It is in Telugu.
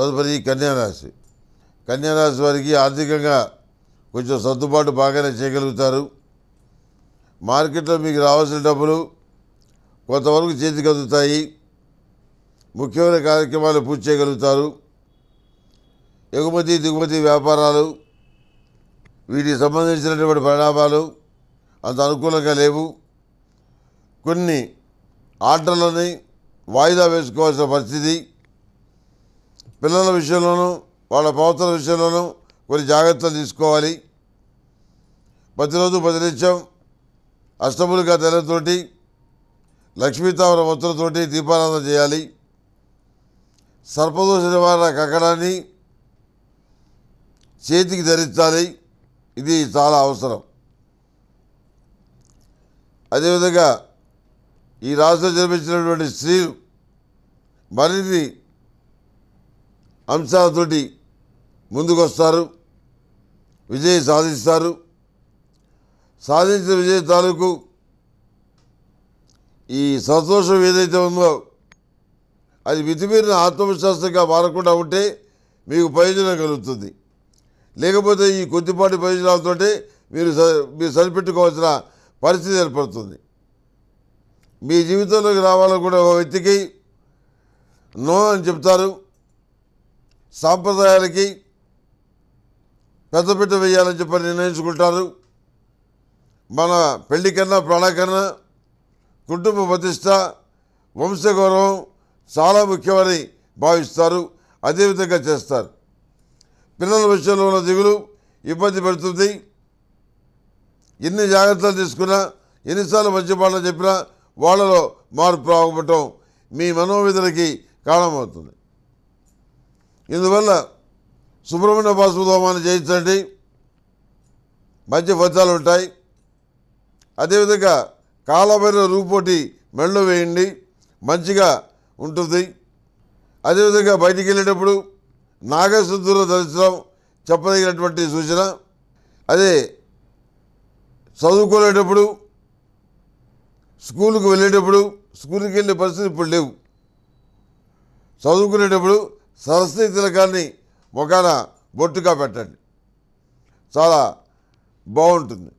తదుపరి కన్యారాశి కన్యారాశి వారికి ఆర్థికంగా కొంచెం సర్దుబాటు బాగానే చేయగలుగుతారు మార్కెట్లో మీకు రావాల్సిన డబ్బులు కొంతవరకు చేతికి అందుతాయి ముఖ్యమైన కార్యక్రమాలు పూర్తి చేయగలుగుతారు ఎగుమతి దిగుమతి వ్యాపారాలు వీటికి సంబంధించినటువంటి పరిణామాలు అంత అనుకూలంగా లేవు కొన్ని ఆర్డర్లని వాయిదా వేసుకోవాల్సిన పరిస్థితి పిల్లల విషయంలోనూ వాళ్ళ ప్రవర్తన విషయంలోనూ కొన్ని జాగ్రత్తలు తీసుకోవాలి ప్రతిరోజు ప్రతినిత్యం నిత్యం అష్టములుగా తెల్లతోటి లక్ష్మీతావర ఒత్తులతోటి దీపారాధన చేయాలి సర్పదోష నివారణ కక్కడాన్ని చేతికి ధరించాలి ఇది చాలా అవసరం అదేవిధంగా ఈ రాష్ట్రంలో జన్మించినటువంటి స్త్రీలు మరిన్ని అంశాలతోటి ముందుకొస్తారు విజయం సాధిస్తారు సాధించిన విజయ తాలూకు ఈ సంతోషం ఏదైతే ఉందో అది మితిమీరిన ఆత్మవిశ్వాసంగా మారకుండా ఉంటే మీకు ప్రయోజనం కలుగుతుంది లేకపోతే ఈ కొద్దిపాటి ప్రయోజనాలతో మీరు మీరు సరిపెట్టుకోవాల్సిన పరిస్థితి ఏర్పడుతుంది మీ జీవితంలోకి రావాలని కూడా ఒక వ్యక్తికి నో అని చెప్తారు సాంప్రదాయాలకి పెద్దపీట వేయాలని చెప్పి నిర్ణయించుకుంటారు మన పెళ్లి కన్నా ప్రాణకన్న కుటుంబ ప్రతిష్ట వంశగౌరవం చాలా ముఖ్యమని భావిస్తారు అదేవిధంగా చేస్తారు పిల్లల విషయంలో ఉన్న దిగులు ఇబ్బంది పెడుతుంది ఎన్ని జాగ్రత్తలు తీసుకున్నా ఎన్నిసార్లు మంచి పాటలు చెప్పినా వాళ్ళలో మార్పు రావటం మీ మనోవేదనకి కారణమవుతుంది ఇందువల్ల సుబ్రహ్మణ్య బాసుదోమాన్ని జయించండి మంచి ఫలితాలు ఉంటాయి అదేవిధంగా కాలభైరవ రూపోటి మెళ్ళు వేయండి మంచిగా ఉంటుంది అదేవిధంగా బయటికి వెళ్ళేటప్పుడు నాగశుద్ధుల దర్శనం చెప్పదగినటువంటి సూచన అదే చదువుకునేటప్పుడు స్కూల్కి వెళ్ళేటప్పుడు స్కూల్కి వెళ్ళే పరిస్థితి ఇప్పుడు లేవు చదువుకునేటప్పుడు సరస్వతి తిలకాన్ని ముఖాన బొట్టుగా పెట్టండి చాలా బాగుంటుంది